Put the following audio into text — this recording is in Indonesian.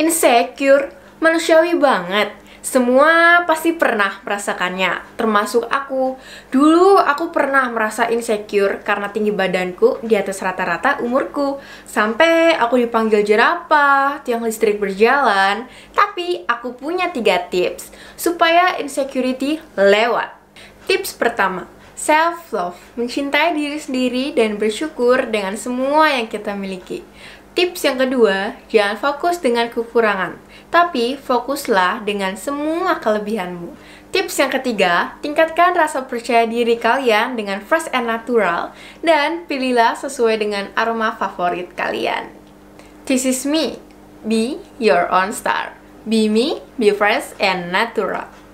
insecure, manusiawi banget. Semua pasti pernah merasakannya, termasuk aku. Dulu aku pernah merasa insecure karena tinggi badanku di atas rata-rata umurku. Sampai aku dipanggil jerapah, tiang listrik berjalan. Tapi aku punya tiga tips supaya insecurity lewat. Tips pertama, self love, mencintai diri sendiri dan bersyukur dengan semua yang kita miliki. Tips yang kedua, jangan fokus dengan kekurangan, tapi fokuslah dengan semua kelebihanmu. Tips yang ketiga, tingkatkan rasa percaya diri kalian dengan fresh and natural, dan pilihlah sesuai dengan aroma favorit kalian. This is me. Be your own star. Be me, be fresh and natural.